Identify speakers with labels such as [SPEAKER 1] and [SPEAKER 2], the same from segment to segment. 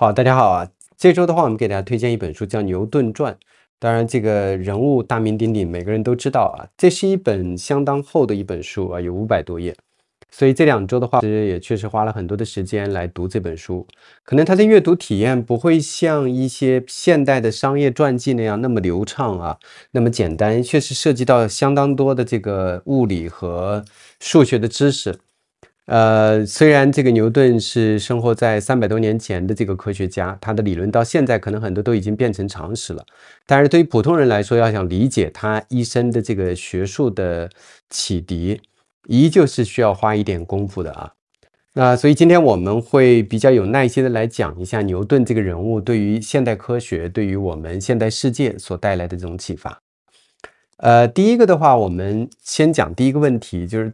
[SPEAKER 1] 好，大家好啊！这周的话，我们给大家推荐一本书，叫《牛顿传》。当然，这个人物大名鼎鼎，每个人都知道啊。这是一本相当厚的一本书啊，有五百多页。所以这两周的话，其实也确实花了很多的时间来读这本书。可能它的阅读体验不会像一些现代的商业传记那样那么流畅啊，那么简单。确实涉及到相当多的这个物理和数学的知识。呃，虽然这个牛顿是生活在三百多年前的这个科学家，他的理论到现在可能很多都已经变成常识了，但是对于普通人来说，要想理解他一生的这个学术的启迪，依旧是需要花一点功夫的啊。那所以今天我们会比较有耐心的来讲一下牛顿这个人物对于现代科学对于我们现代世界所带来的这种启发。呃，第一个的话，我们先讲第一个问题，就是。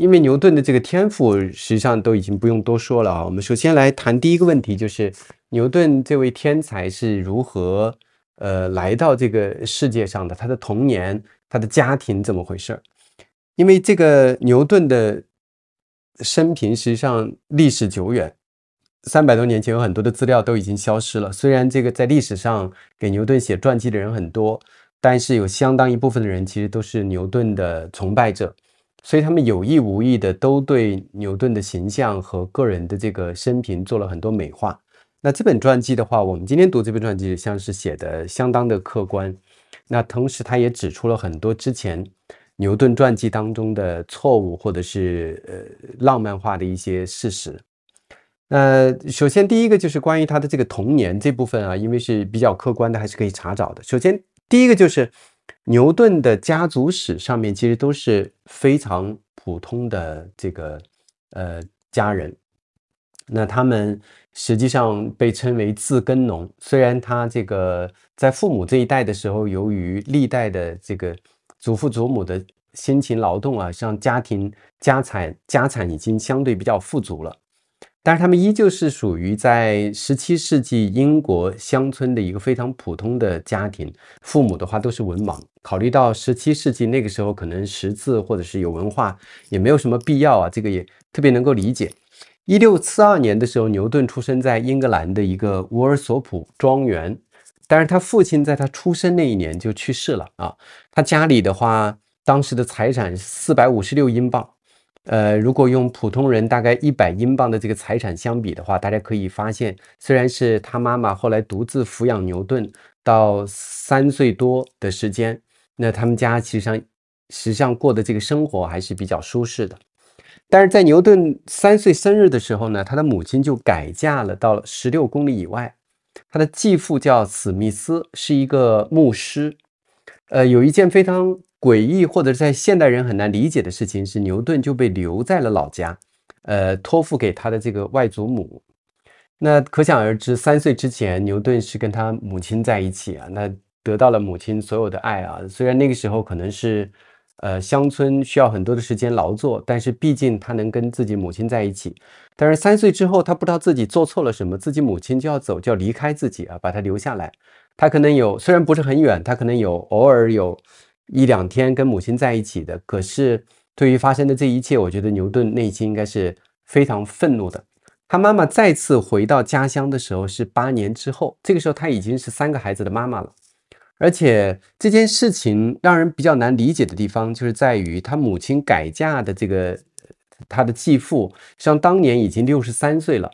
[SPEAKER 1] 因为牛顿的这个天赋，实际上都已经不用多说了啊。我们首先来谈第一个问题，就是牛顿这位天才是如何呃来到这个世界上的？他的童年、他的家庭怎么回事儿？因为这个牛顿的生平实际上历史久远，三百多年前有很多的资料都已经消失了。虽然这个在历史上给牛顿写传记的人很多，但是有相当一部分的人其实都是牛顿的崇拜者。所以他们有意无意的都对牛顿的形象和个人的这个生平做了很多美化。那这本传记的话，我们今天读这本传记，像是写的相当的客观。那同时，他也指出了很多之前牛顿传记当中的错误，或者是呃浪漫化的一些事实。那首先第一个就是关于他的这个童年这部分啊，因为是比较客观的，还是可以查找的。首先第一个就是。牛顿的家族史上面其实都是非常普通的这个呃家人，那他们实际上被称为自耕农。虽然他这个在父母这一代的时候，由于历代的这个祖父祖母的辛勤劳动啊，像家庭家产家产已经相对比较富足了。但是他们依旧是属于在十七世纪英国乡村的一个非常普通的家庭，父母的话都是文盲。考虑到十七世纪那个时候可能识字或者是有文化也没有什么必要啊，这个也特别能够理解。一六四二年的时候，牛顿出生在英格兰的一个乌尔索普庄园，但是他父亲在他出生那一年就去世了啊。他家里的话，当时的财产四百五十六英镑。呃，如果用普通人大概一百英镑的这个财产相比的话，大家可以发现，虽然是他妈妈后来独自抚养牛顿到三岁多的时间，那他们家其实上实际上过的这个生活还是比较舒适的。但是在牛顿三岁生日的时候呢，他的母亲就改嫁了，到了十六公里以外，他的继父叫史密斯，是一个牧师。呃，有一件非常诡异，或者在现代人很难理解的事情是，牛顿就被留在了老家，呃，托付给他的这个外祖母。那可想而知，三岁之前，牛顿是跟他母亲在一起啊，那得到了母亲所有的爱啊。虽然那个时候可能是，呃，乡村需要很多的时间劳作，但是毕竟他能跟自己母亲在一起。但是三岁之后，他不知道自己做错了什么，自己母亲就要走，就要离开自己啊，把他留下来。他可能有，虽然不是很远，他可能有偶尔有一两天跟母亲在一起的。可是对于发生的这一切，我觉得牛顿内心应该是非常愤怒的。他妈妈再次回到家乡的时候是八年之后，这个时候他已经是三个孩子的妈妈了。而且这件事情让人比较难理解的地方，就是在于他母亲改嫁的这个他的继父，像当年已经六十三岁了，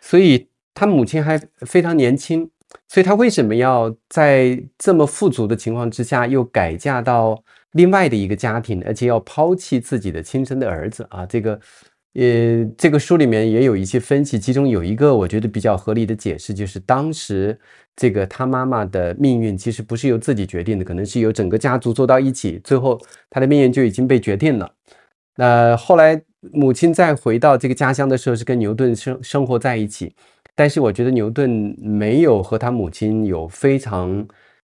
[SPEAKER 1] 所以他母亲还非常年轻。所以，他为什么要在这么富足的情况之下，又改嫁到另外的一个家庭，而且要抛弃自己的亲生的儿子啊？这个，呃，这个书里面也有一些分析，其中有一个我觉得比较合理的解释，就是当时这个他妈妈的命运其实不是由自己决定的，可能是由整个家族做到一起，最后他的命运就已经被决定了。那后来母亲再回到这个家乡的时候，是跟牛顿生生活在一起。但是我觉得牛顿没有和他母亲有非常，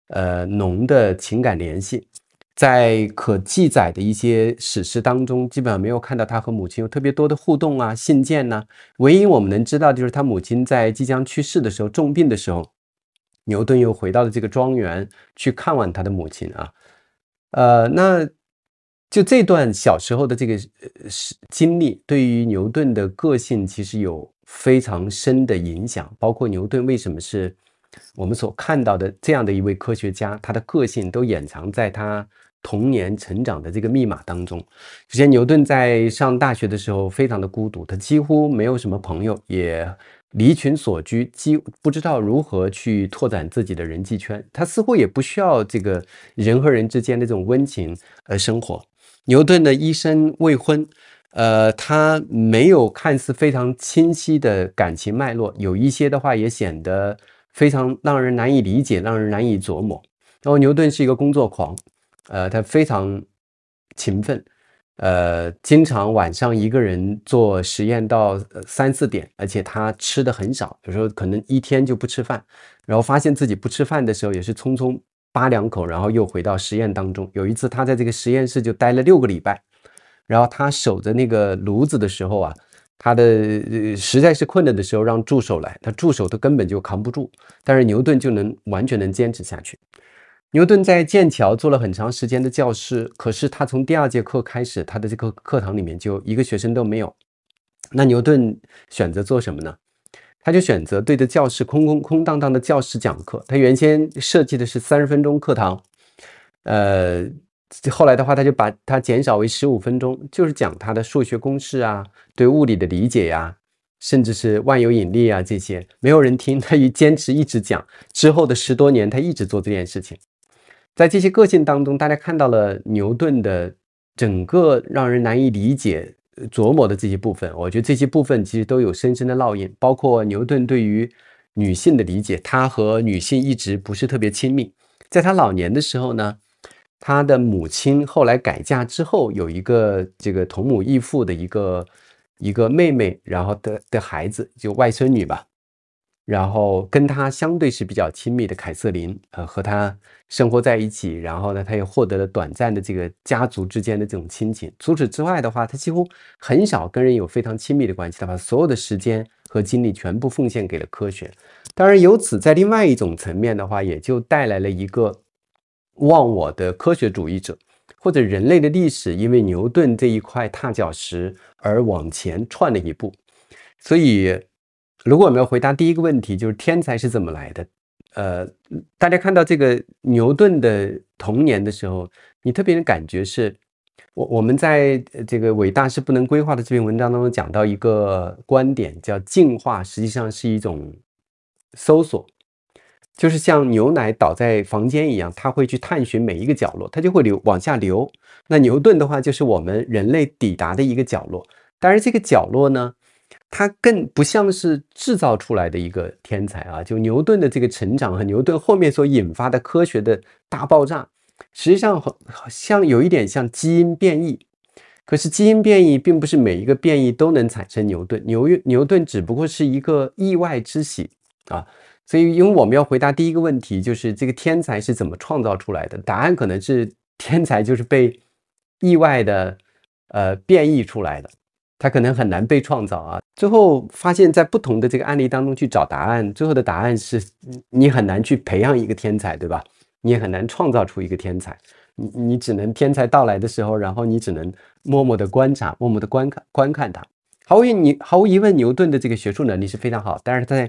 [SPEAKER 1] 呃浓的情感联系，在可记载的一些史诗当中，基本上没有看到他和母亲有特别多的互动啊，信件呢。唯一我们能知道就是他母亲在即将去世的时候重病的时候，牛顿又回到了这个庄园去看望他的母亲啊。呃，那就这段小时候的这个是经历，对于牛顿的个性其实有。非常深的影响，包括牛顿为什么是我们所看到的这样的一位科学家，他的个性都掩藏在他童年成长的这个密码当中。首先，牛顿在上大学的时候非常的孤独，他几乎没有什么朋友，也离群索居，几不知道如何去拓展自己的人际圈。他似乎也不需要这个人和人之间的这种温情而生活。牛顿的一生未婚。呃，他没有看似非常清晰的感情脉络，有一些的话也显得非常让人难以理解，让人难以琢磨。然后牛顿是一个工作狂，呃，他非常勤奋，呃，经常晚上一个人做实验到三四点，而且他吃的很少，有时候可能一天就不吃饭，然后发现自己不吃饭的时候也是匆匆扒两口，然后又回到实验当中。有一次他在这个实验室就待了六个礼拜。然后他守着那个炉子的时候啊，他的呃实在是困难的时候，让助手来，他助手他根本就扛不住，但是牛顿就能完全能坚持下去。牛顿在剑桥做了很长时间的教师，可是他从第二节课开始，他的这个课堂里面就一个学生都没有。那牛顿选择做什么呢？他就选择对着教室空空空荡荡的教室讲课。他原先设计的是三十分钟课堂，呃。后来的话，他就把它减少为十五分钟，就是讲他的数学公式啊，对物理的理解呀，甚至是万有引力啊这些，没有人听，他一坚持一直讲。之后的十多年，他一直做这件事情。在这些个性当中，大家看到了牛顿的整个让人难以理解、琢磨的这些部分。我觉得这些部分其实都有深深的烙印，包括牛顿对于女性的理解，他和女性一直不是特别亲密。在他老年的时候呢？他的母亲后来改嫁之后，有一个这个同母异父的一个一个妹妹，然后的的孩子就外孙女吧，然后跟他相对是比较亲密的凯瑟琳，呃，和他生活在一起。然后呢，他也获得了短暂的这个家族之间的这种亲情。除此之外的话，他几乎很少跟人有非常亲密的关系，他把所有的时间和精力全部奉献给了科学。当然，由此在另外一种层面的话，也就带来了一个。忘我的科学主义者，或者人类的历史，因为牛顿这一块踏脚石而往前窜了一步。所以，如果我们要回答第一个问题，就是天才是怎么来的？呃，大家看到这个牛顿的童年的时候，你特别的感觉是，我我们在这个“伟大是不能规划的”这篇文章当中讲到一个观点，叫进化实际上是一种搜索。就是像牛奶倒在房间一样，它会去探寻每一个角落，它就会流往下流。那牛顿的话，就是我们人类抵达的一个角落。当然，这个角落呢，它更不像是制造出来的一个天才啊。就牛顿的这个成长和牛顿后面所引发的科学的大爆炸，实际上很像有一点像基因变异。可是基因变异并不是每一个变异都能产生牛顿。牛牛顿只不过是一个意外之喜啊。所以，因为我们要回答第一个问题，就是这个天才是怎么创造出来的？答案可能是天才就是被意外的，呃，变异出来的。他可能很难被创造啊。最后发现，在不同的这个案例当中去找答案，最后的答案是，你很难去培养一个天才，对吧？你也很难创造出一个天才，你你只能天才到来的时候，然后你只能默默的观察，默默的观看观看他。毫无疑问，毫无疑问，牛顿的这个学术能力是非常好，但是在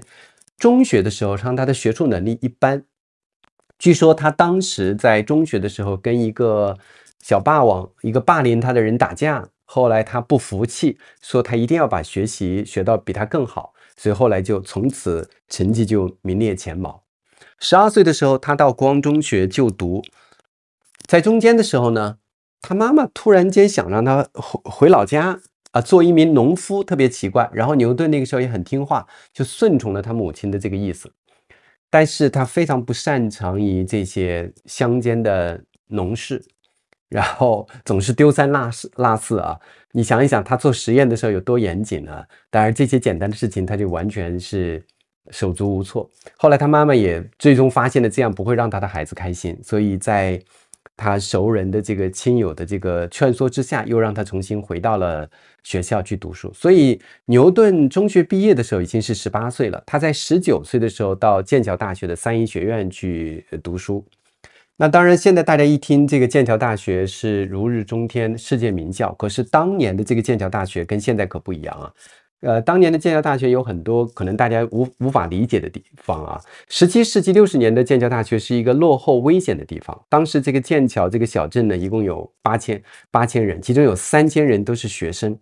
[SPEAKER 1] 中学的时候，他他的学术能力一般。据说他当时在中学的时候，跟一个小霸王、一个霸凌他的人打架。后来他不服气，说他一定要把学习学到比他更好。所以后来就从此成绩就名列前茅。十二岁的时候，他到光中学就读。在中间的时候呢，他妈妈突然间想让他回回老家。啊，做一名农夫特别奇怪。然后牛顿那个时候也很听话，就顺从了他母亲的这个意思。但是他非常不擅长于这些乡间的农事，然后总是丢三落四落四啊。你想一想，他做实验的时候有多严谨啊？当然，这些简单的事情他就完全是手足无措。后来他妈妈也最终发现了这样不会让他的孩子开心，所以在。他熟人的这个亲友的这个劝说之下，又让他重新回到了学校去读书。所以，牛顿中学毕业的时候已经是十八岁了。他在十九岁的时候到剑桥大学的三一学院去读书。那当然，现在大家一听这个剑桥大学是如日中天、世界名校，可是当年的这个剑桥大学跟现在可不一样啊。呃，当年的剑桥大学有很多可能大家无无法理解的地方啊。十七世纪六十年的剑桥大学是一个落后危险的地方。当时这个剑桥这个小镇呢，一共有八千八千人，其中有三千人都是学生。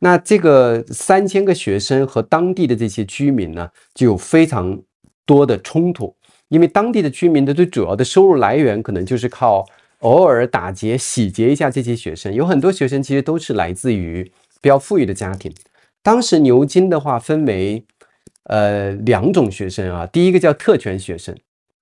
[SPEAKER 1] 那这个三千个学生和当地的这些居民呢，就有非常多的冲突，因为当地的居民的最主要的收入来源可能就是靠偶尔打劫洗劫一下这些学生。有很多学生其实都是来自于比较富裕的家庭。当时牛津的话分为，呃两种学生啊，第一个叫特权学生，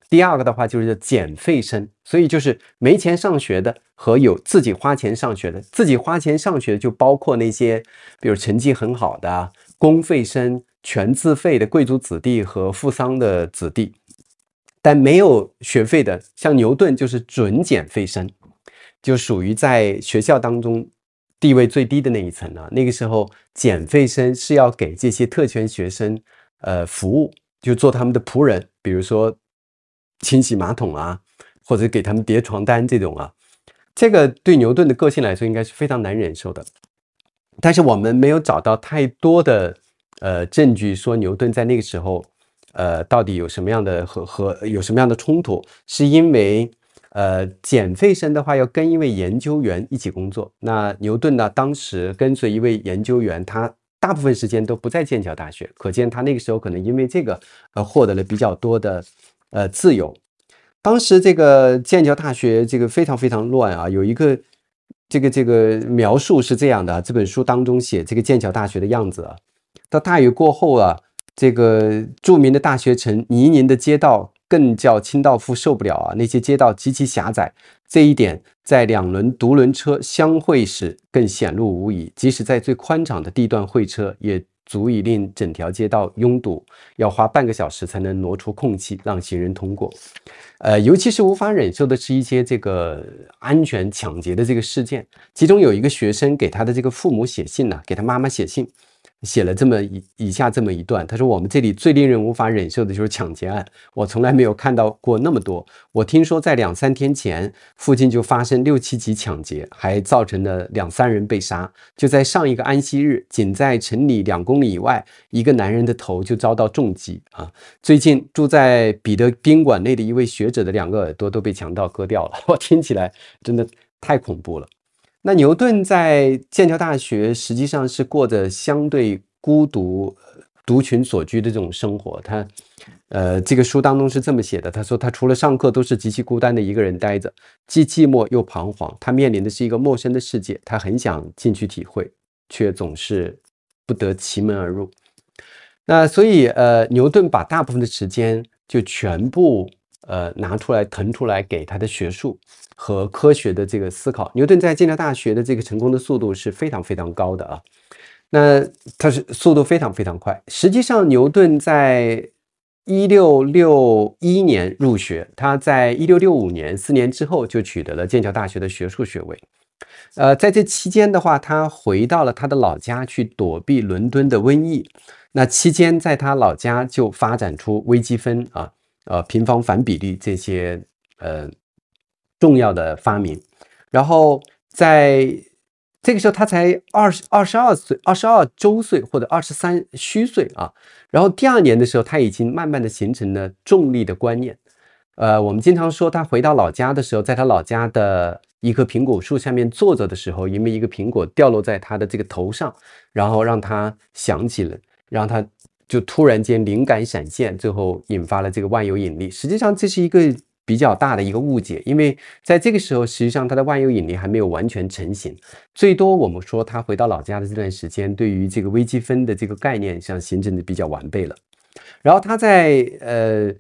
[SPEAKER 1] 第二个的话就是减费生。所以就是没钱上学的和有自己花钱上学的，自己花钱上学就包括那些比如成绩很好的公费生、全自费的贵族子弟和富商的子弟，但没有学费的，像牛顿就是准减费生，就属于在学校当中。地位最低的那一层啊，那个时候，减费生是要给这些特权学生，呃，服务，就做他们的仆人，比如说清洗马桶啊，或者给他们叠床单这种啊，这个对牛顿的个性来说，应该是非常难忍受的。但是我们没有找到太多的，呃，证据说牛顿在那个时候，呃，到底有什么样的和和有什么样的冲突，是因为。呃，减费生的话要跟一位研究员一起工作。那牛顿呢？当时跟随一位研究员，他大部分时间都不在剑桥大学，可见他那个时候可能因为这个，呃，获得了比较多的，呃，自由。当时这个剑桥大学这个非常非常乱啊，有一个这个这个描述是这样的这本书当中写这个剑桥大学的样子啊，到大雨过后啊，这个著名的大学城泥泞的街道。更叫清道夫受不了啊！那些街道极其狭窄，这一点在两轮独轮车相会时更显露无遗。即使在最宽敞的地段会车，也足以令整条街道拥堵，要花半个小时才能挪出空隙让行人通过。呃，尤其是无法忍受的是一些这个安全抢劫的这个事件，其中有一个学生给他的这个父母写信呢，给他妈妈写信。写了这么一以下这么一段，他说：“我们这里最令人无法忍受的就是抢劫案，我从来没有看到过那么多。我听说在两三天前，附近就发生六七起抢劫，还造成了两三人被杀。就在上一个安息日，仅在城里两公里以外，一个男人的头就遭到重击啊！最近住在彼得宾馆内的一位学者的两个耳朵都被强盗割掉了。我听起来真的太恐怖了。”那牛顿在剑桥大学实际上是过着相对孤独、独群所居的这种生活。他，呃，这个书当中是这么写的。他说，他除了上课，都是极其孤单的一个人待着，既寂寞又彷徨。他面临的是一个陌生的世界，他很想进去体会，却总是不得其门而入。那所以，呃，牛顿把大部分的时间就全部。呃，拿出来腾出来给他的学术和科学的这个思考。牛顿在剑桥大学的这个成功的速度是非常非常高的啊，那他是速度非常非常快。实际上，牛顿在一六六一年入学，他在一六六五年，四年之后就取得了剑桥大学的学术学位。呃，在这期间的话，他回到了他的老家去躲避伦敦的瘟疫。那期间，在他老家就发展出微积分啊。呃，平方反比例这些呃重要的发明，然后在这个时候他才二十二十二岁，二十二周岁或者二十三虚岁啊。然后第二年的时候，他已经慢慢的形成了重力的观念。呃，我们经常说他回到老家的时候，在他老家的一棵苹果树下面坐着的时候，因为一个苹果掉落在他的这个头上，然后让他想起了，让他。就突然间灵感闪现，最后引发了这个万有引力。实际上这是一个比较大的一个误解，因为在这个时候，实际上他的万有引力还没有完全成型。最多我们说他回到老家的这段时间，对于这个微积分的这个概念上形成的比较完备了。然后他在呃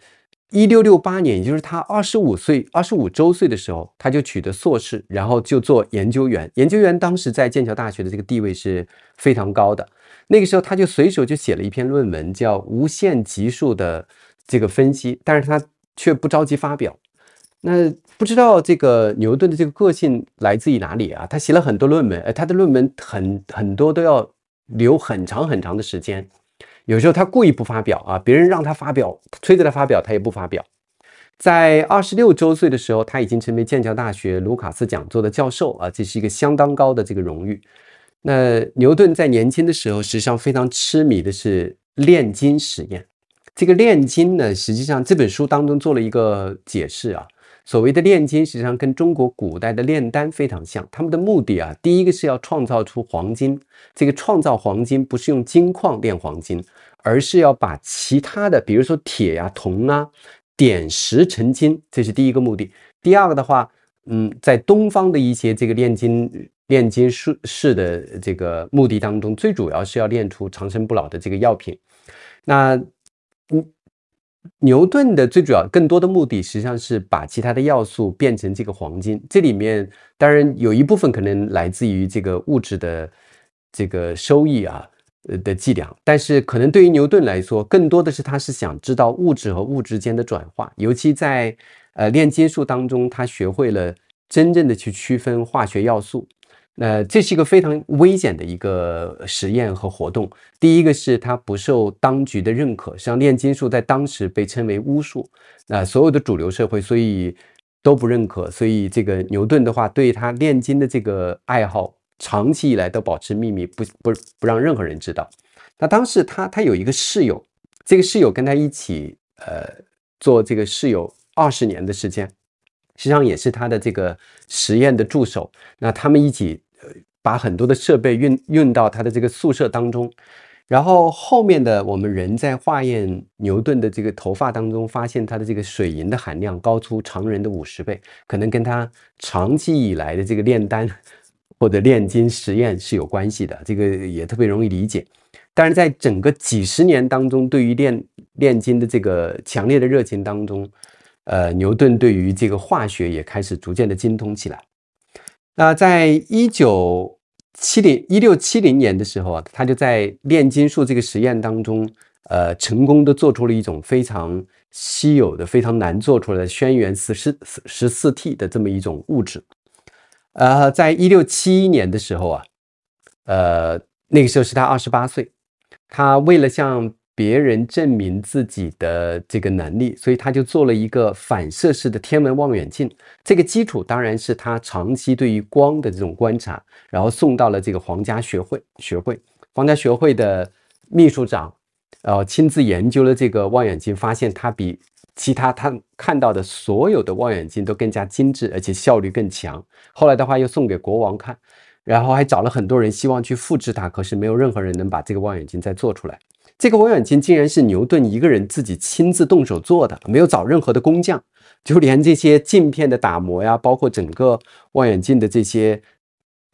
[SPEAKER 1] 一六六八年，也就是他二十五岁、二十五周岁的时候，他就取得硕士，然后就做研究员。研究员当时在剑桥大学的这个地位是非常高的。那个时候，他就随手就写了一篇论文，叫《无限级数的这个分析》，但是他却不着急发表。那不知道这个牛顿的这个个性来自于哪里啊？他写了很多论文，哎，他的论文很很多都要留很长很长的时间。有时候他故意不发表啊，别人让他发表，催着他发表，他也不发表。在二十六周岁的时候，他已经成为剑桥大学卢卡斯讲座的教授啊，这是一个相当高的这个荣誉。那牛顿在年轻的时候，实际上非常痴迷的是炼金实验。这个炼金呢，实际上这本书当中做了一个解释啊。所谓的炼金，实际上跟中国古代的炼丹非常像。他们的目的啊，第一个是要创造出黄金。这个创造黄金不是用金矿炼黄金，而是要把其他的，比如说铁呀、铜啊，点石成金，这是第一个目的。第二个的话，嗯，在东方的一些这个炼金。炼金术士的这个目的当中，最主要是要炼出长生不老的这个药品。那嗯，牛顿的最主要、更多的目的实际上是把其他的要素变成这个黄金。这里面当然有一部分可能来自于这个物质的这个收益啊、呃的计量，但是可能对于牛顿来说，更多的是他是想知道物质和物质间的转化，尤其在呃炼金术当中，他学会了真正的去区分化学要素。那这是一个非常危险的一个实验和活动。第一个是它不受当局的认可。实际上，炼金术在当时被称为巫术，那所有的主流社会所以都不认可。所以这个牛顿的话，对他炼金的这个爱好，长期以来都保持秘密，不不不让任何人知道。那当时他他有一个室友，这个室友跟他一起呃做这个室友二十年的时间，实际上也是他的这个实验的助手。那他们一起。把很多的设备运运到他的这个宿舍当中，然后后面的我们人在化验牛顿的这个头发当中，发现他的这个水银的含量高出常人的五十倍，可能跟他长期以来的这个炼丹 或者炼金实验是有关系的。这个也特别容易理解。但是在整个几十年当中，对于炼炼金的这个强烈的热情当中，呃，牛顿对于这个化学也开始逐渐的精通起来。那在一九七零一六七零年的时候啊，他就在炼金术这个实验当中，呃，成功的做出了一种非常稀有的、非常难做出来的“轩辕十四十四 T” 的这么一种物质。呃，在一六七一年的时候啊，呃，那个时候是他二十八岁，他为了向别人证明自己的这个能力，所以他就做了一个反射式的天文望远镜。这个基础当然是他长期对于光的这种观察，然后送到了这个皇家学会。学会皇家学会的秘书长，呃，亲自研究了这个望远镜，发现它比其他他看到的所有的望远镜都更加精致，而且效率更强。后来的话，又送给国王看，然后还找了很多人希望去复制它，可是没有任何人能把这个望远镜再做出来。这个望远镜竟然是牛顿一个人自己亲自动手做的，没有找任何的工匠，就连这些镜片的打磨呀，包括整个望远镜的这些，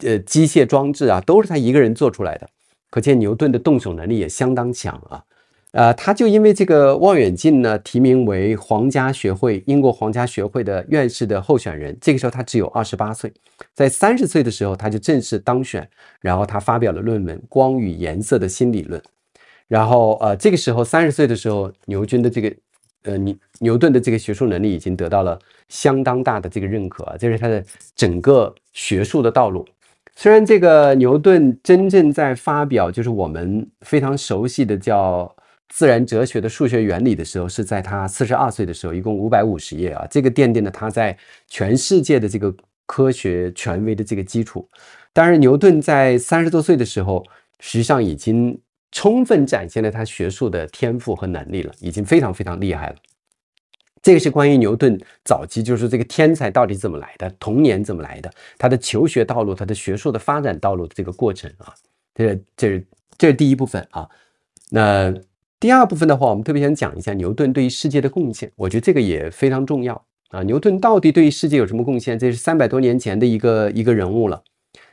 [SPEAKER 1] 呃，机械装置啊，都是他一个人做出来的。可见牛顿的动手能力也相当强啊！呃，他就因为这个望远镜呢，提名为皇家学会（英国皇家学会的院士的候选人）。这个时候他只有二十八岁，在三十岁的时候他就正式当选，然后他发表了论文《光与颜色的新理论》。然后，呃，这个时候三十岁的时候，牛顿的这个，呃，牛牛顿的这个学术能力已经得到了相当大的这个认可啊。这是他的整个学术的道路。虽然这个牛顿真正在发表，就是我们非常熟悉的叫《自然哲学的数学原理》的时候，是在他四十二岁的时候，一共五百五十页啊。这个奠定了他在全世界的这个科学权威的这个基础。当然，牛顿在三十多岁的时候，实际上已经。充分展现了他学术的天赋和能力了，已经非常非常厉害了。这个是关于牛顿早期，就是这个天才到底怎么来的，童年怎么来的，他的求学道路，他的学术的发展道路的这个过程啊，这这是这是第一部分啊。那第二部分的话，我们特别想讲一下牛顿对于世界的贡献，我觉得这个也非常重要啊。牛顿到底对于世界有什么贡献？这是三百多年前的一个一个人物了。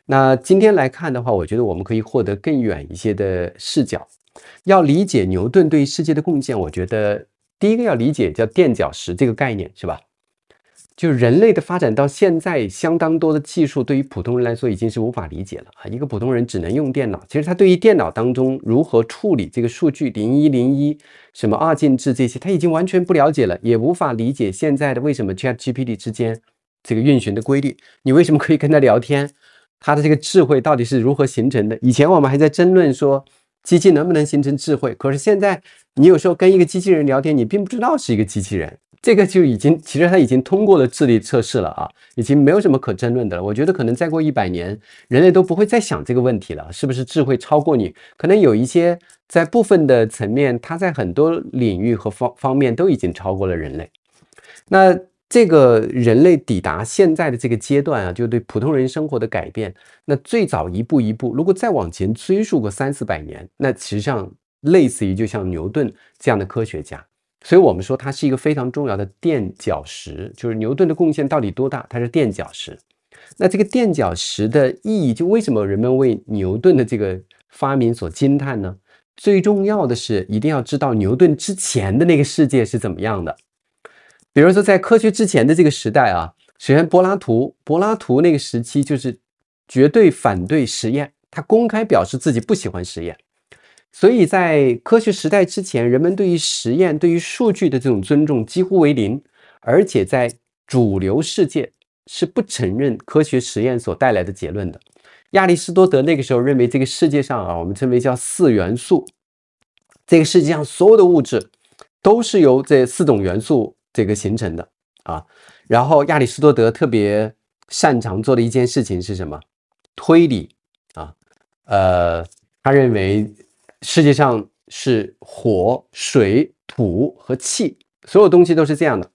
[SPEAKER 1] 那今天来看的话，我觉得我们可以获得更远一些的视角，要理解牛顿对世界的贡献。我觉得第一个要理解叫垫脚石这个概念，是吧？就人类的发展到现在，相当多的技术对于普通人来说已经是无法理解了啊！一个普通人只能用电脑，其实他对于电脑当中如何处理这个数据零一零一什么二进制这些，他已经完全不了解了，也无法理解现在的为什么 c h a t GPT 之间这个运行的规律，你为什么可以跟他聊天？它的这个智慧到底是如何形成的？以前我们还在争论说，机器能不能形成智慧。可是现在，你有时候跟一个机器人聊天，你并不知道是一个机器人，这个就已经其实它已经通过了智力测试了啊，已经没有什么可争论的了。我觉得可能再过一百年，人类都不会再想这个问题了。是不是智慧超过你？可能有一些在部分的层面，它在很多领域和方方面都已经超过了人类。那。这个人类抵达现在的这个阶段啊，就对普通人生活的改变。那最早一步一步，如果再往前追溯个三四百年，那实际上类似于就像牛顿这样的科学家。所以我们说，它是一个非常重要的垫脚石。就是牛顿的贡献到底多大？它是垫脚石。那这个垫脚石的意义，就为什么人们为牛顿的这个发明所惊叹呢？最重要的是，一定要知道牛顿之前的那个世界是怎么样的。比如说，在科学之前的这个时代啊，首先柏拉图，柏拉图那个时期就是绝对反对实验，他公开表示自己不喜欢实验。所以在科学时代之前，人们对于实验、对于数据的这种尊重几乎为零，而且在主流世界是不承认科学实验所带来的结论的。亚里士多德那个时候认为，这个世界上啊，我们称为叫四元素，这个世界上所有的物质都是由这四种元素。这个形成的啊，然后亚里士多德特别擅长做的一件事情是什么？推理啊，呃，他认为世界上是火、水、土和气，所有东西都是这样的。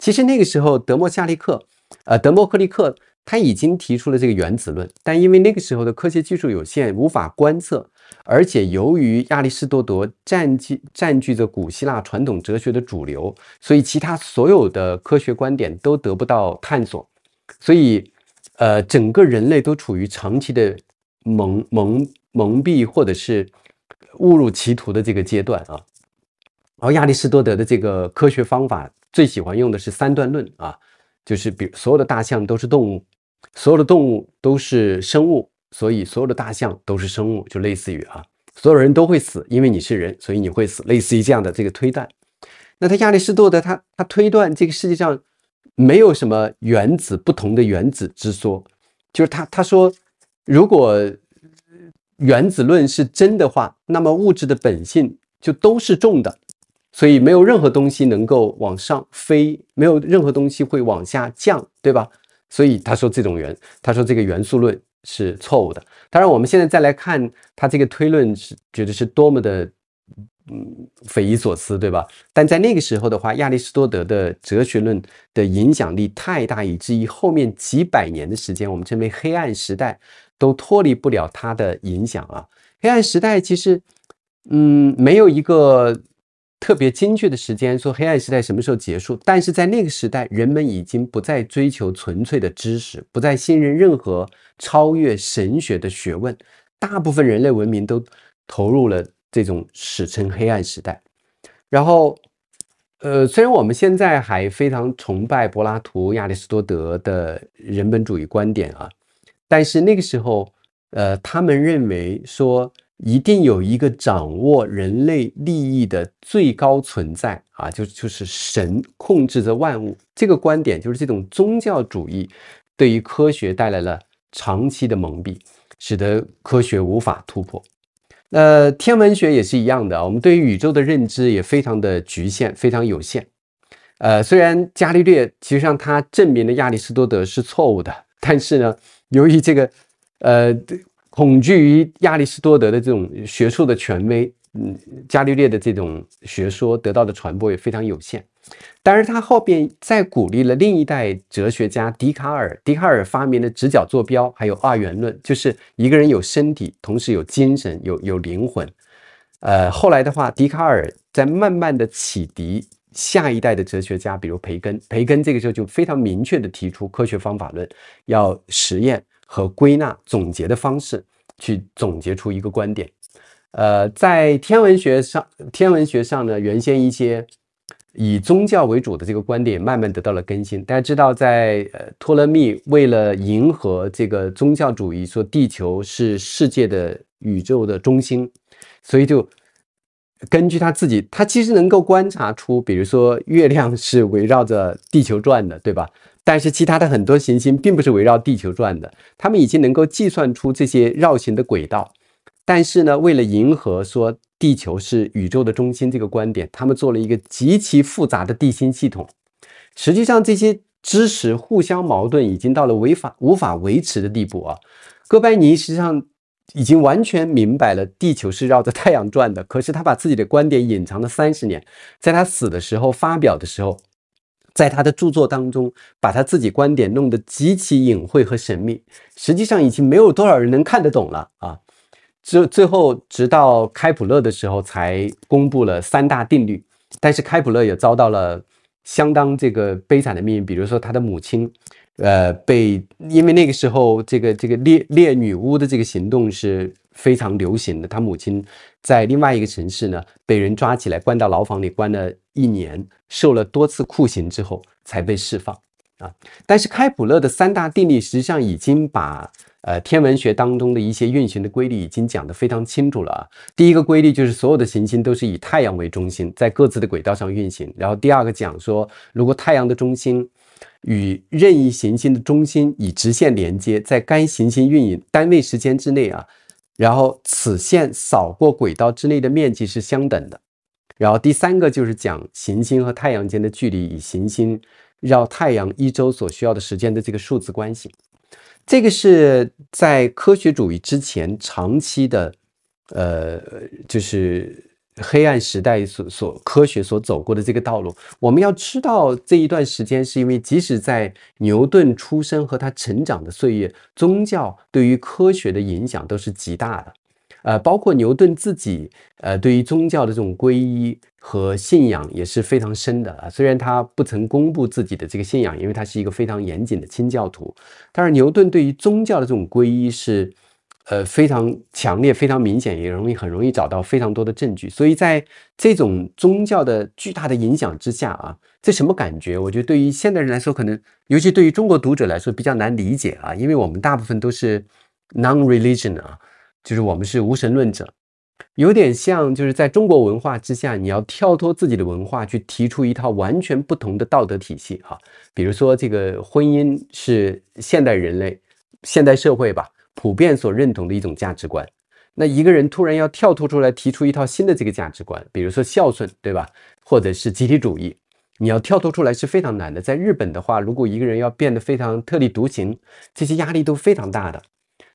[SPEAKER 1] 其实那个时候德莫夏利克，呃，德谟克利克他已经提出了这个原子论，但因为那个时候的科学技术有限，无法观测。而且由于亚里士多德占据占据着古希腊传统哲学的主流，所以其他所有的科学观点都得不到探索，所以，呃，整个人类都处于长期的蒙蒙蒙蔽或者是误入歧途的这个阶段啊。而亚里士多德的这个科学方法最喜欢用的是三段论啊，就是比所有的大象都是动物，所有的动物都是生物。所以，所有的大象都是生物，就类似于啊，所有人都会死，因为你是人，所以你会死，类似于这样的这个推断。那他亚里士多德，他他推断这个世界上没有什么原子不同的原子之说，就是他他说，如果原子论是真的话，那么物质的本性就都是重的，所以没有任何东西能够往上飞，没有任何东西会往下降，对吧？所以他说这种元，他说这个元素论。是错误的。当然，我们现在再来看他这个推论，是觉得是多么的，嗯，匪夷所思，对吧？但在那个时候的话，亚里士多德的哲学论的影响力太大，以至于后面几百年的时间，我们称为黑暗时代，都脱离不了他的影响啊。黑暗时代其实，嗯，没有一个。特别精确的时间说黑暗时代什么时候结束，但是在那个时代，人们已经不再追求纯粹的知识，不再信任任何超越神学的学问，大部分人类文明都投入了这种史称黑暗时代。然后，呃，虽然我们现在还非常崇拜柏拉图、亚里士多德的人本主义观点啊，但是那个时候，呃，他们认为说。一定有一个掌握人类利益的最高存在啊，就就是神控制着万物。这个观点就是这种宗教主义，对于科学带来了长期的蒙蔽，使得科学无法突破。呃，天文学也是一样的我们对于宇宙的认知也非常的局限，非常有限。呃，虽然伽利略其实上他证明了亚里士多德是错误的，但是呢，由于这个，呃。恐惧于亚里士多德的这种学术的权威，嗯，伽利略的这种学说得到的传播也非常有限。但是他后边再鼓励了另一代哲学家笛卡尔，笛卡尔发明的直角坐标，还有二元论，就是一个人有身体，同时有精神，有有灵魂。呃，后来的话，笛卡尔在慢慢的启迪下一代的哲学家，比如培根，培根这个时候就非常明确的提出科学方法论，要实验。和归纳总结的方式去总结出一个观点，呃，在天文学上，天文学上呢，原先一些以宗教为主的这个观点慢慢得到了更新。大家知道，在呃，托勒密为了迎合这个宗教主义，说地球是世界的宇宙的中心，所以就根据他自己，他其实能够观察出，比如说月亮是围绕着地球转的，对吧？但是其他的很多行星并不是围绕地球转的，他们已经能够计算出这些绕行的轨道。但是呢，为了迎合说地球是宇宙的中心这个观点，他们做了一个极其复杂的地心系统。实际上，这些知识互相矛盾，已经到了违法无法维持的地步啊！哥白尼实际上已经完全明白了地球是绕着太阳转的，可是他把自己的观点隐藏了三十年，在他死的时候发表的时候。在他的著作当中，把他自己观点弄得极其隐晦和神秘，实际上已经没有多少人能看得懂了啊！直最后直到开普勒的时候才公布了三大定律，但是开普勒也遭到了相当这个悲惨的命运，比如说他的母亲。呃，被因为那个时候，这个这个猎猎女巫的这个行动是非常流行的。他母亲在另外一个城市呢，被人抓起来关到牢房里，关了一年，受了多次酷刑之后才被释放啊。但是开普勒的三大定律实际上已经把呃天文学当中的一些运行的规律已经讲得非常清楚了。啊。第一个规律就是所有的行星都是以太阳为中心，在各自的轨道上运行。然后第二个讲说，如果太阳的中心。与任意行星的中心以直线连接，在该行星运营单位时间之内啊，然后此线扫过轨道之内的面积是相等的。然后第三个就是讲行星和太阳间的距离与行星绕太阳一周所需要的时间的这个数字关系。这个是在科学主义之前长期的，呃，就是。黑暗时代所所科学所走过的这个道路，我们要知道这一段时间是因为，即使在牛顿出生和他成长的岁月，宗教对于科学的影响都是极大的。呃，包括牛顿自己，呃，对于宗教的这种皈依和信仰也是非常深的啊。虽然他不曾公布自己的这个信仰，因为他是一个非常严谨的清教徒，但是牛顿对于宗教的这种皈依是。呃，非常强烈，非常明显，也容易，很容易找到非常多的证据。所以在这种宗教的巨大的影响之下啊，这什么感觉？我觉得对于现代人来说，可能尤其对于中国读者来说比较难理解啊，因为我们大部分都是 non-religion 啊，就是我们是无神论者，有点像就是在中国文化之下，你要跳脱自己的文化去提出一套完全不同的道德体系啊，比如说这个婚姻是现代人类、现代社会吧。普遍所认同的一种价值观，那一个人突然要跳脱出来提出一套新的这个价值观，比如说孝顺，对吧？或者是集体主义，你要跳脱出来是非常难的。在日本的话，如果一个人要变得非常特立独行，这些压力都非常大的。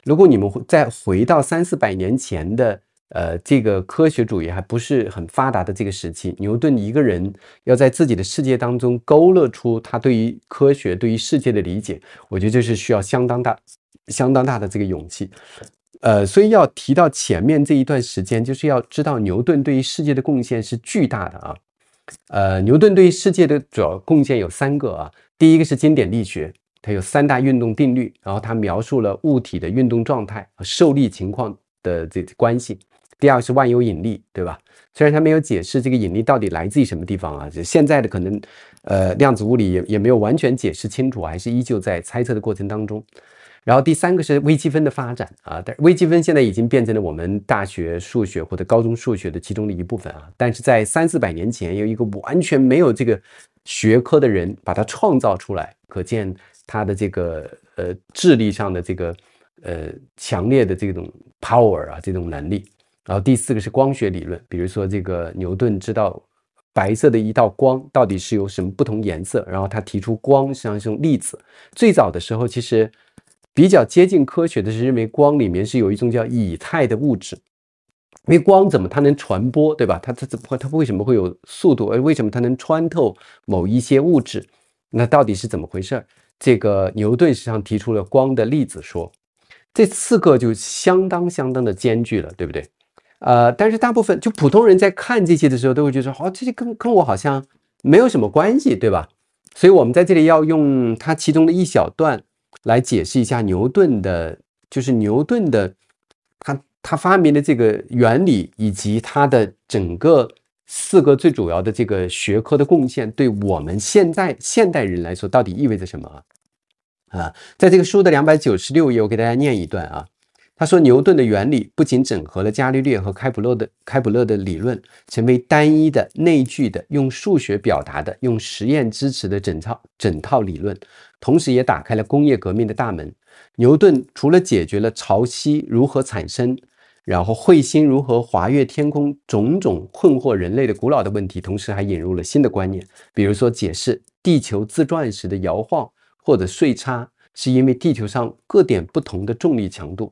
[SPEAKER 1] 如果你们再回到三四百年前的呃这个科学主义还不是很发达的这个时期，牛顿一个人要在自己的世界当中勾勒出他对于科学、对于世界的理解，我觉得这是需要相当大。相当大的这个勇气，呃，所以要提到前面这一段时间，就是要知道牛顿对于世界的贡献是巨大的啊。呃，牛顿对于世界的主要贡献有三个啊。第一个是经典力学，它有三大运动定律，然后它描述了物体的运动状态和受力情况的这关系。第二个是万有引力，对吧？虽然他没有解释这个引力到底来自于什么地方啊，就现在的可能，呃，量子物理也也没有完全解释清楚，还是依旧在猜测的过程当中。然后第三个是微积分的发展啊，但微积分现在已经变成了我们大学数学或者高中数学的其中的一部分啊。但是在三四百年前，有一个完全没有这个学科的人把它创造出来，可见他的这个呃智力上的这个呃强烈的这种 power 啊，这种能力。然后第四个是光学理论，比如说这个牛顿知道白色的一道光到底是由什么不同颜色，然后他提出光像是一种粒子。最早的时候其实。比较接近科学的是认为光里面是有一种叫以太的物质，因为光怎么它能传播，对吧？它它怎么它为什么会有速度？而为什么它能穿透某一些物质？那到底是怎么回事？这个牛顿实际上提出了光的粒子说，这四个就相当相当的艰巨了，对不对？呃，但是大部分就普通人在看这些的时候都会觉得，哦，这些跟跟我好像没有什么关系，对吧？所以我们在这里要用它其中的一小段。来解释一下牛顿的，就是牛顿的，他他发明的这个原理，以及他的整个四个最主要的这个学科的贡献，对我们现在现代人来说，到底意味着什么啊？啊，在这个书的两百九十六页，我给大家念一段啊。他说，牛顿的原理不仅整合了伽利略和开普勒的开普勒的理论，成为单一的、内聚的、用数学表达的、用实验支持的整套整套理论。同时也打开了工业革命的大门。牛顿除了解决了潮汐如何产生，然后彗星如何滑越天空种种困惑人类的古老的问题，同时还引入了新的观念，比如说解释地球自转时的摇晃或者碎差是因为地球上各点不同的重力强度，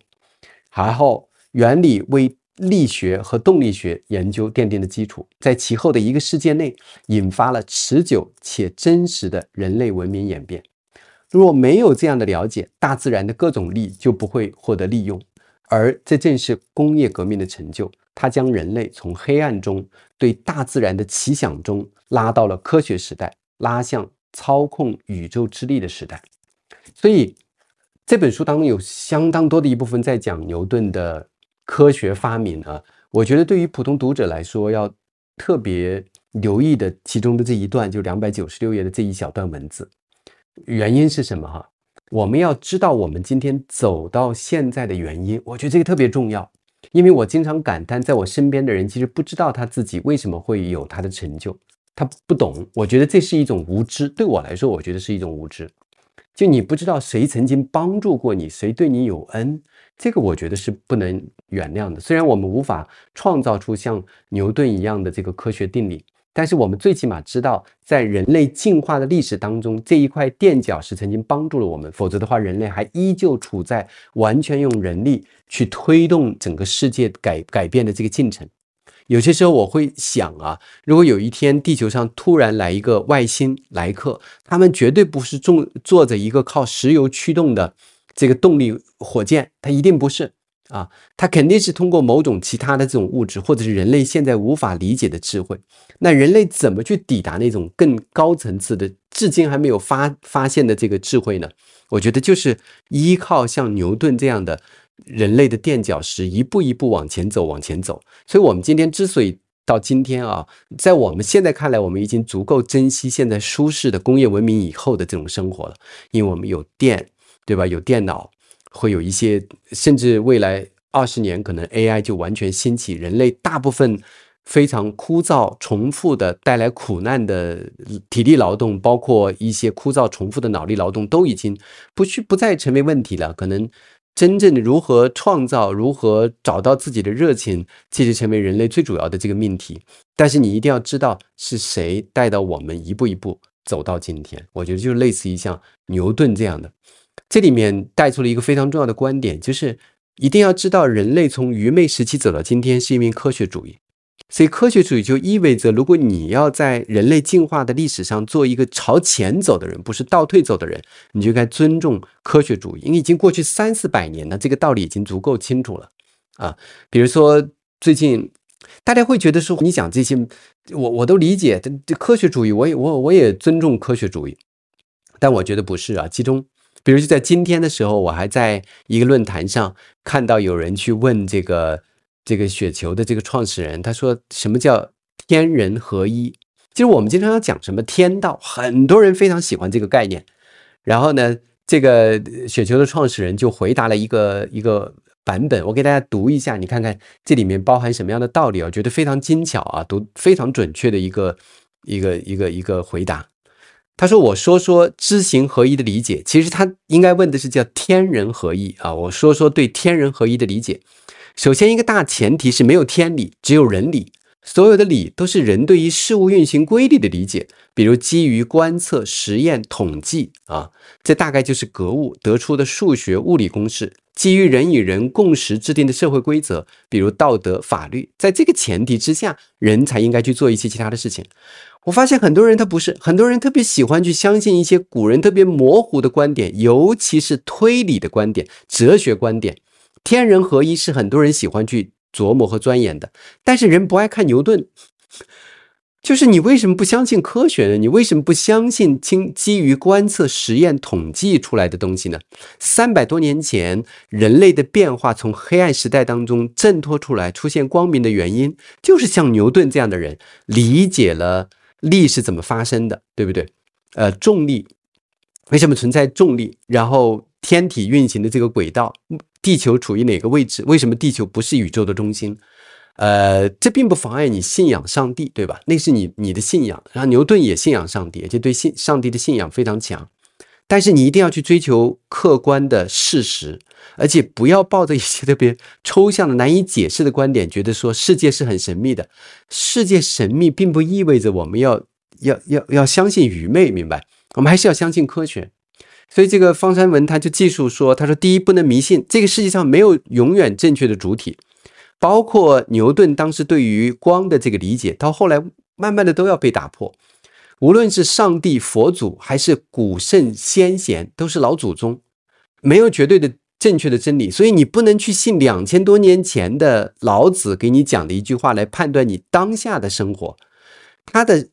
[SPEAKER 1] 然后原理为力学和动力学研究奠定的基础，在其后的一个世界内引发了持久且真实的人类文明演变。若没有这样的了解，大自然的各种力就不会获得利用，而这正是工业革命的成就。它将人类从黑暗中、对大自然的奇想中拉到了科学时代，拉向操控宇宙之力的时代。所以，这本书当中有相当多的一部分在讲牛顿的科学发明啊。我觉得对于普通读者来说，要特别留意的其中的这一段，就两百九十六页的这一小段文字。原因是什么哈？我们要知道我们今天走到现在的原因，我觉得这个特别重要。因为我经常感叹，在我身边的人其实不知道他自己为什么会有他的成就，他不懂。我觉得这是一种无知，对我来说，我觉得是一种无知。就你不知道谁曾经帮助过你，谁对你有恩，这个我觉得是不能原谅的。虽然我们无法创造出像牛顿一样的这个科学定理。但是我们最起码知道，在人类进化的历史当中，这一块垫脚石曾经帮助了我们。否则的话，人类还依旧处在完全用人力去推动整个世界改改变的这个进程。有些时候我会想啊，如果有一天地球上突然来一个外星来客，他们绝对不是坐坐着一个靠石油驱动的这个动力火箭，它一定不是。啊，它肯定是通过某种其他的这种物质，或者是人类现在无法理解的智慧。那人类怎么去抵达那种更高层次的、至今还没有发发现的这个智慧呢？我觉得就是依靠像牛顿这样的人类的垫脚石，一步一步往前走，往前走。所以，我们今天之所以到今天啊，在我们现在看来，我们已经足够珍惜现在舒适的工业文明以后的这种生活了，因为我们有电，对吧？有电脑。会有一些，甚至未来二十年，可能 AI 就完全兴起，人类大部分非常枯燥、重复的、带来苦难的体力劳动，包括一些枯燥、重复的脑力劳动，都已经不去不再成为问题了。可能真正如何创造、如何找到自己的热情，其实成为人类最主要的这个命题。但是你一定要知道是谁带到我们一步一步走到今天。我觉得就类似于像牛顿这样的。这里面带出了一个非常重要的观点，就是一定要知道人类从愚昧时期走到今天是一名科学主义，所以科学主义就意味着，如果你要在人类进化的历史上做一个朝前走的人，不是倒退走的人，你就该尊重科学主义。因为已经过去三四百年了，这个道理已经足够清楚了啊。比如说最近大家会觉得说你讲这些，我我都理解，这科学主义，我也我我也尊重科学主义，但我觉得不是啊，其中。比如就在今天的时候，我还在一个论坛上看到有人去问这个这个雪球的这个创始人，他说什么叫天人合一？其实我们经常要讲什么天道，很多人非常喜欢这个概念。然后呢，这个雪球的创始人就回答了一个一个版本，我给大家读一下，你看看这里面包含什么样的道理啊？我觉得非常精巧啊，读非常准确的一个一个一个一个回答。他说：“我说说知行合一的理解，其实他应该问的是叫天人合一啊。我说说对天人合一的理解。首先，一个大前提是没有天理，只有人理。所有的理都是人对于事物运行规律的理解，比如基于观测、实验、统计啊，这大概就是格物得出的数学、物理公式。”基于人与人共识制定的社会规则，比如道德、法律，在这个前提之下，人才应该去做一些其他的事情。我发现很多人他不是很多人特别喜欢去相信一些古人特别模糊的观点，尤其是推理的观点、哲学观点。天人合一，是很多人喜欢去琢磨和钻研的，但是人不爱看牛顿。就是你为什么不相信科学呢？你为什么不相信经基于观测、实验、统计出来的东西呢？三百多年前，人类的变化从黑暗时代当中挣脱出来，出现光明的原因，就是像牛顿这样的人理解了力是怎么发生的，对不对？呃，重力为什么存在重力？然后天体运行的这个轨道，地球处于哪个位置？为什么地球不是宇宙的中心？呃，这并不妨碍你信仰上帝，对吧？那是你你的信仰。然后牛顿也信仰上帝，而且对信上帝的信仰非常强。但是你一定要去追求客观的事实，而且不要抱着一些特别抽象的、难以解释的观点，觉得说世界是很神秘的。世界神秘并不意味着我们要要要要相信愚昧，明白？我们还是要相信科学。所以这个方山文他就记述说，他说：第一，不能迷信，这个世界上没有永远正确的主体。包括牛顿当时对于光的这个理解，到后来慢慢的都要被打破。无论是上帝、佛祖，还是古圣先贤，都是老祖宗，没有绝对的正确的真理。所以你不能去信两千多年前的老子给你讲的一句话来判断你当下的生活。他的，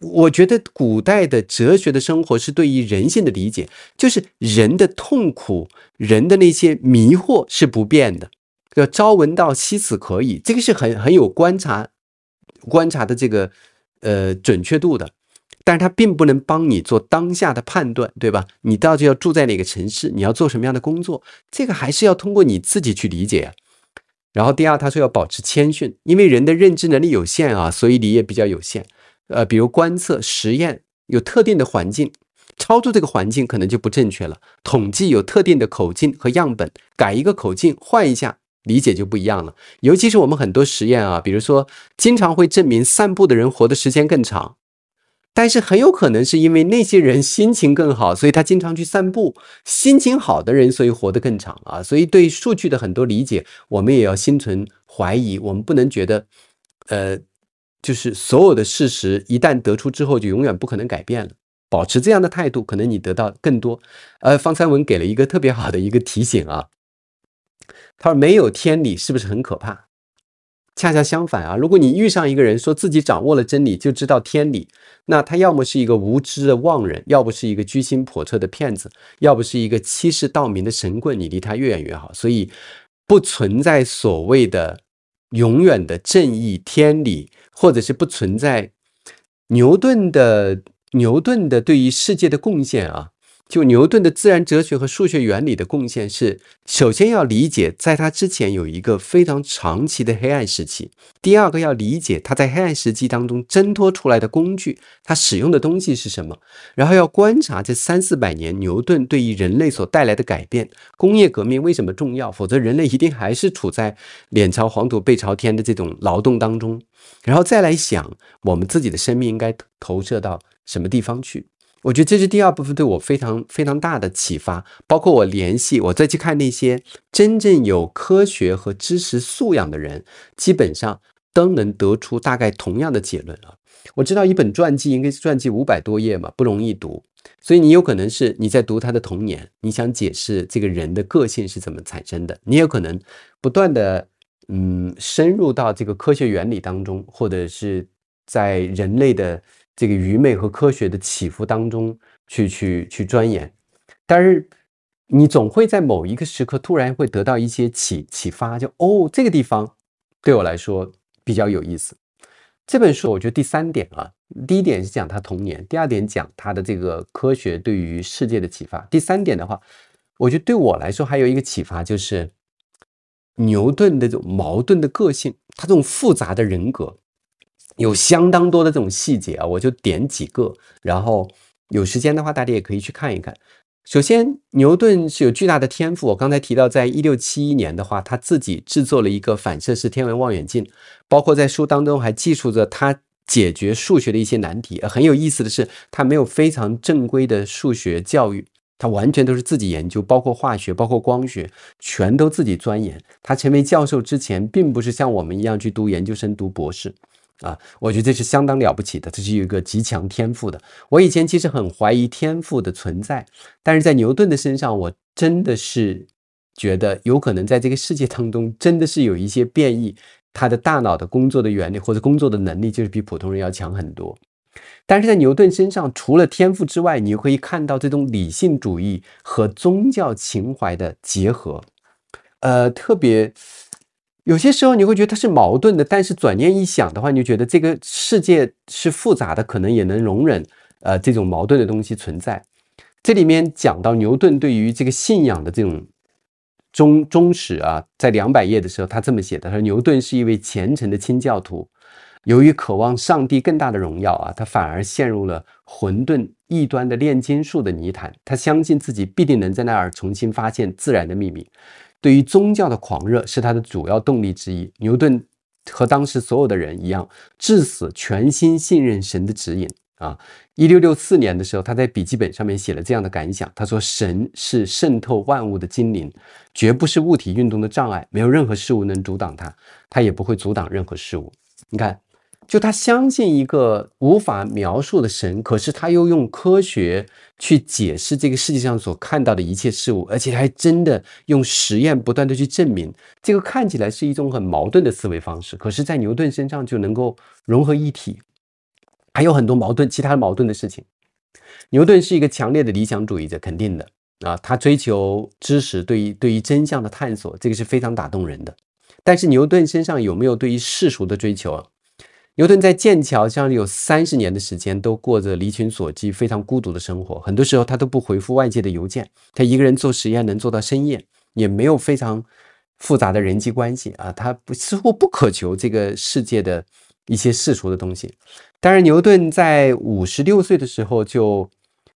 [SPEAKER 1] 我觉得古代的哲学的生活是对于人性的理解，就是人的痛苦、人的那些迷惑是不变的。叫朝闻道夕死可矣。这个是很很有观察观察的这个呃准确度的，但是它并不能帮你做当下的判断，对吧？你到底要住在哪个城市？你要做什么样的工作？这个还是要通过你自己去理解啊。然后第二，他说要保持谦逊，因为人的认知能力有限啊，所以你也比较有限。呃，比如观测、实验有特定的环境，超出这个环境可能就不正确了。统计有特定的口径和样本，改一个口径，换一下。理解就不一样了，尤其是我们很多实验啊，比如说经常会证明散步的人活的时间更长，但是很有可能是因为那些人心情更好，所以他经常去散步，心情好的人所以活得更长啊，所以对数据的很多理解我们也要心存怀疑，我们不能觉得，呃，就是所有的事实一旦得出之后就永远不可能改变了，保持这样的态度，可能你得到更多。呃，方三文给了一个特别好的一个提醒啊。他说：“没有天理，是不是很可怕？”恰恰相反啊！如果你遇上一个人说自己掌握了真理，就知道天理，那他要么是一个无知的妄人，要不是一个居心叵测的骗子，要不是一个欺世盗名的神棍，你离他越远越好。所以，不存在所谓的永远的正义、天理，或者是不存在牛顿的牛顿的对于世界的贡献啊。就牛顿的自然哲学和数学原理的贡献是，首先要理解，在他之前有一个非常长期的黑暗时期。第二个要理解，他在黑暗时期当中挣脱出来的工具，他使用的东西是什么。然后要观察这三四百年牛顿对于人类所带来的改变，工业革命为什么重要？否则人类一定还是处在脸朝黄土背朝天的这种劳动当中。然后再来想，我们自己的生命应该投射到什么地方去。我觉得这是第二部分对我非常非常大的启发，包括我联系我再去看那些真正有科学和知识素养的人，基本上都能得出大概同样的结论啊。我知道一本传记应该是传记五百多页嘛，不容易读，所以你有可能是你在读他的童年，你想解释这个人的个性是怎么产生的，你有可能不断的嗯深入到这个科学原理当中，或者是在人类的。这个愚昧和科学的起伏当中去去去钻研，但是你总会在某一个时刻突然会得到一些启启发，就哦这个地方对我来说比较有意思。这本书我觉得第三点啊，第一点是讲他童年，第二点讲他的这个科学对于世界的启发，第三点的话，我觉得对我来说还有一个启发就是牛顿的这种矛盾的个性，他这种复杂的人格。有相当多的这种细节啊，我就点几个，然后有时间的话，大家也可以去看一看。首先，牛顿是有巨大的天赋。我刚才提到，在一六七一年的话，他自己制作了一个反射式天文望远镜，包括在书当中还记述着他解决数学的一些难题。很有意思的是，他没有非常正规的数学教育，他完全都是自己研究，包括化学、包括光学，全都自己钻研。他成为教授之前，并不是像我们一样去读研究生、读博士。啊，我觉得这是相当了不起的，这是有一个极强天赋的。我以前其实很怀疑天赋的存在，但是在牛顿的身上，我真的是觉得有可能在这个世界当中，真的是有一些变异，他的大脑的工作的原理或者工作的能力，就是比普通人要强很多。但是在牛顿身上，除了天赋之外，你又可以看到这种理性主义和宗教情怀的结合，呃，特别。有些时候你会觉得它是矛盾的，但是转念一想的话，你就觉得这个世界是复杂的，可能也能容忍呃这种矛盾的东西存在。这里面讲到牛顿对于这个信仰的这种忠忠实啊，在两百页的时候他这么写的，他说牛顿是一位虔诚的清教徒，由于渴望上帝更大的荣耀啊，他反而陷入了混沌异端的炼金术的泥潭，他相信自己必定能在那儿重新发现自然的秘密。对于宗教的狂热是他的主要动力之一。牛顿和当时所有的人一样，至死全心信任神的指引啊！一六六四年的时候，他在笔记本上面写了这样的感想：他说，神是渗透万物的精灵，绝不是物体运动的障碍，没有任何事物能阻挡它，它也不会阻挡任何事物。你看。就他相信一个无法描述的神，可是他又用科学去解释这个世界上所看到的一切事物，而且还真的用实验不断的去证明。这个看起来是一种很矛盾的思维方式，可是，在牛顿身上就能够融合一体。还有很多矛盾，其他的矛盾的事情。牛顿是一个强烈的理想主义者，肯定的啊，他追求知识，对于对于真相的探索，这个是非常打动人的。但是牛顿身上有没有对于世俗的追求啊？牛顿在剑桥，上有三十年的时间，都过着离群索居、非常孤独的生活。很多时候，他都不回复外界的邮件。他一个人做实验，能做到深夜，也没有非常复杂的人际关系啊。他不似乎不渴求这个世界的一些世俗的东西。当然，牛顿在五十六岁的时候，就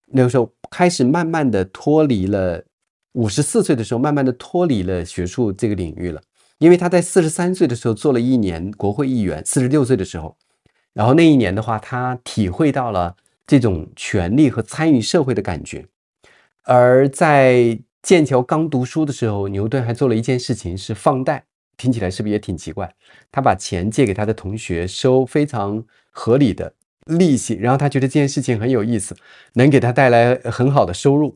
[SPEAKER 1] 那个时候开始慢慢的脱离了。五十四岁的时候，慢慢的脱离了学术这个领域了。因为他在四十三岁的时候做了一年国会议员，四十六岁的时候，然后那一年的话，他体会到了这种权力和参与社会的感觉。而在剑桥刚读书的时候，牛顿还做了一件事情是放贷，听起来是不是也挺奇怪？他把钱借给他的同学，收非常合理的利息，然后他觉得这件事情很有意思，能给他带来很好的收入。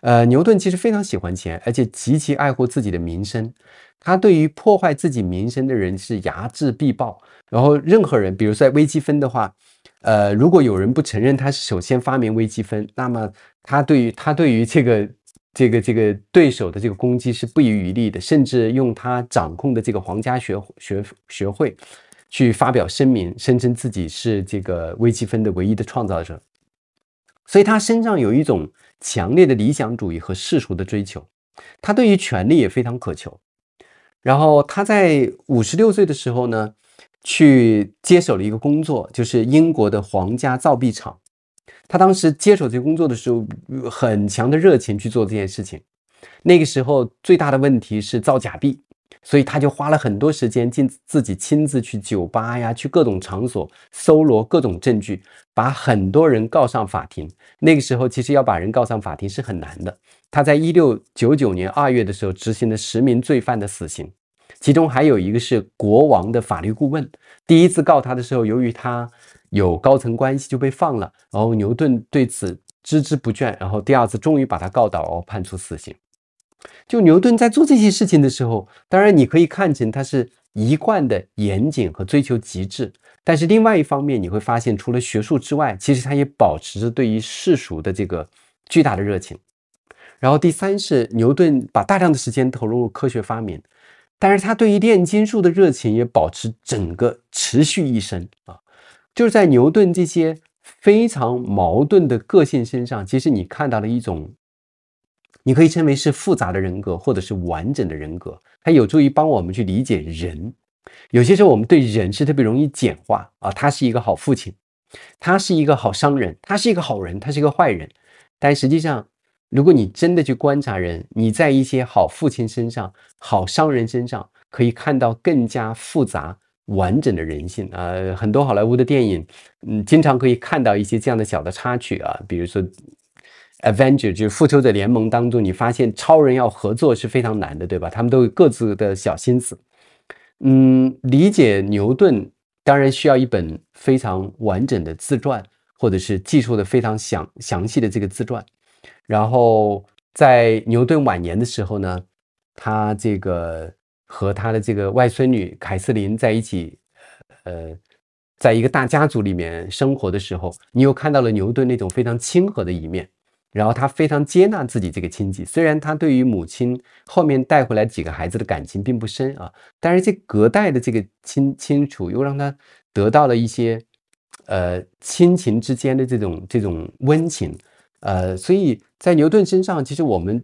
[SPEAKER 1] 呃，牛顿其实非常喜欢钱，而且极其爱护自己的名声。他对于破坏自己名声的人是睚眦必报，然后任何人，比如说微积分的话，呃，如果有人不承认他是首先发明微积分，那么他对于他对于这个这个这个对手的这个攻击是不遗余力的，甚至用他掌控的这个皇家学学学会去发表声明，声称自己是这个微积分的唯一的创造者。所以他身上有一种强烈的理想主义和世俗的追求，他对于权力也非常渴求。然后他在五十六岁的时候呢，去接手了一个工作，就是英国的皇家造币厂。他当时接手这个工作的时候，很强的热情去做这件事情。那个时候最大的问题是造假币，所以他就花了很多时间，进自己亲自去酒吧呀，去各种场所搜罗各种证据，把很多人告上法庭。那个时候其实要把人告上法庭是很难的。他在一六九九年二月的时候执行了十名罪犯的死刑，其中还有一个是国王的法律顾问。第一次告他的时候，由于他有高层关系就被放了。然后牛顿对此孜孜不倦，然后第二次终于把他告倒，判处死刑。就牛顿在做这些事情的时候，当然你可以看成他是一贯的严谨和追求极致，但是另外一方面你会发现，除了学术之外，其实他也保持着对于世俗的这个巨大的热情。然后第三是牛顿把大量的时间投入科学发明，但是他对于炼金术的热情也保持整个持续一生啊，就是在牛顿这些非常矛盾的个性身上，其实你看到了一种，你可以称为是复杂的人格或者是完整的人格，它有助于帮我们去理解人。有些时候我们对人是特别容易简化啊，他是一个好父亲，他是一个好商人，他是一个好人，他是一个坏人，但实际上。如果你真的去观察人，你在一些好父亲身上、好商人身上，可以看到更加复杂、完整的人性啊。很多好莱坞的电影，嗯，经常可以看到一些这样的小的插曲啊。比如说《Avenger》就是《复仇者联盟》当中，你发现超人要合作是非常难的，对吧？他们都有各自的小心思。嗯，理解牛顿，当然需要一本非常完整的自传，或者是记述的非常详详细的这个自传。然后在牛顿晚年的时候呢，他这个和他的这个外孙女凯瑟琳在一起，呃，在一个大家族里面生活的时候，你又看到了牛顿那种非常亲和的一面。然后他非常接纳自己这个亲戚，虽然他对于母亲后面带回来几个孩子的感情并不深啊，但是这隔代的这个亲亲属又让他得到了一些，呃，亲情之间的这种这种温情。呃，所以在牛顿身上，其实我们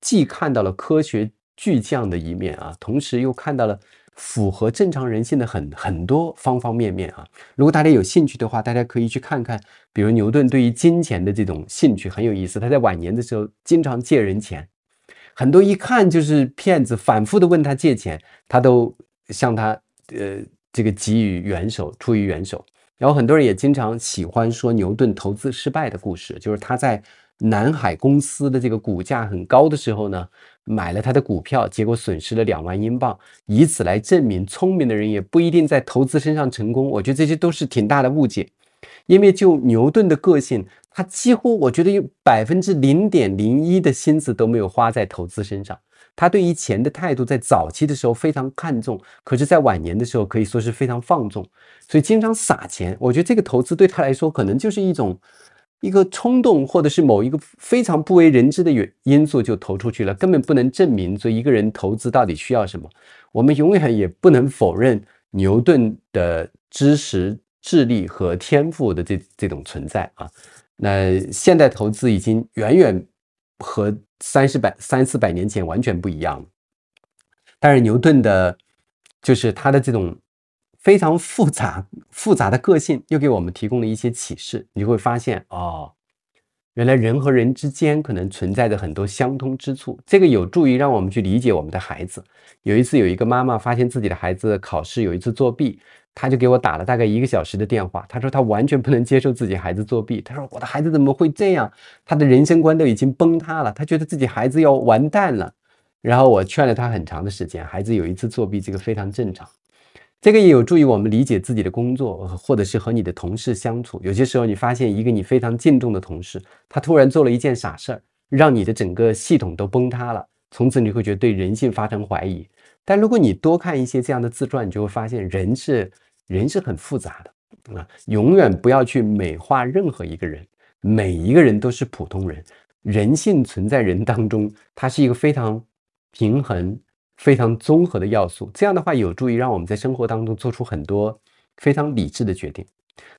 [SPEAKER 1] 既看到了科学巨匠的一面啊，同时又看到了符合正常人性的很很多方方面面啊。如果大家有兴趣的话，大家可以去看看，比如牛顿对于金钱的这种兴趣很有意思。他在晚年的时候，经常借人钱，很多一看就是骗子，反复的问他借钱，他都向他呃这个给予援手，出于援手。然后很多人也经常喜欢说牛顿投资失败的故事，就是他在南海公司的这个股价很高的时候呢，买了他的股票，结果损失了两万英镑，以此来证明聪明的人也不一定在投资身上成功。我觉得这些都是挺大的误解，因为就牛顿的个性，他几乎我觉得有百分之零点零一的心思都没有花在投资身上。他对于钱的态度，在早期的时候非常看重，可是，在晚年的时候，可以说是非常放纵，所以经常撒钱。我觉得这个投资对他来说，可能就是一种一个冲动，或者是某一个非常不为人知的原因素就投出去了，根本不能证明。所以，一个人投资到底需要什么，我们永远也不能否认牛顿的知识、智力和天赋的这这种存在啊。那现代投资已经远远。和三十百三四百年前完全不一样，但是牛顿的，就是他的这种非常复杂复杂的个性，又给我们提供了一些启示。你会发现，哦，原来人和人之间可能存在着很多相通之处，这个有助于让我们去理解我们的孩子。有一次，有一个妈妈发现自己的孩子考试有一次作弊。他就给我打了大概一个小时的电话，他说他完全不能接受自己孩子作弊，他说我的孩子怎么会这样？他的人生观都已经崩塌了，他觉得自己孩子要完蛋了。然后我劝了他很长的时间，孩子有一次作弊，这个非常正常，这个也有助于我们理解自己的工作，或者是和你的同事相处。有些时候你发现一个你非常敬重的同事，他突然做了一件傻事儿，让你的整个系统都崩塌了，从此你会觉得对人性发生怀疑。但如果你多看一些这样的自传，你就会发现人是人是很复杂的啊，永远不要去美化任何一个人，每一个人都是普通人，人性存在人当中，它是一个非常平衡、非常综合的要素。这样的话，有助于让我们在生活当中做出很多非常理智的决定。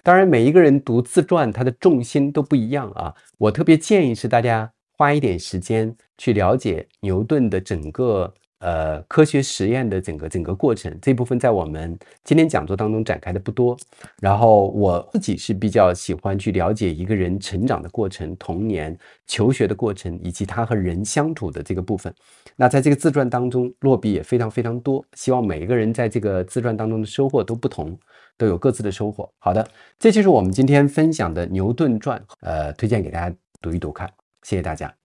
[SPEAKER 1] 当然，每一个人读自传，它的重心都不一样啊。我特别建议是大家花一点时间去了解牛顿的整个。呃，科学实验的整个整个过程这部分在我们今天讲座当中展开的不多。然后我自己是比较喜欢去了解一个人成长的过程、童年、求学的过程，以及他和人相处的这个部分。那在这个自传当中，落笔也非常非常多。希望每一个人在这个自传当中的收获都不同，都有各自的收获。好的，这就是我们今天分享的《牛顿传》，呃，推荐给大家读一读看。谢谢大家。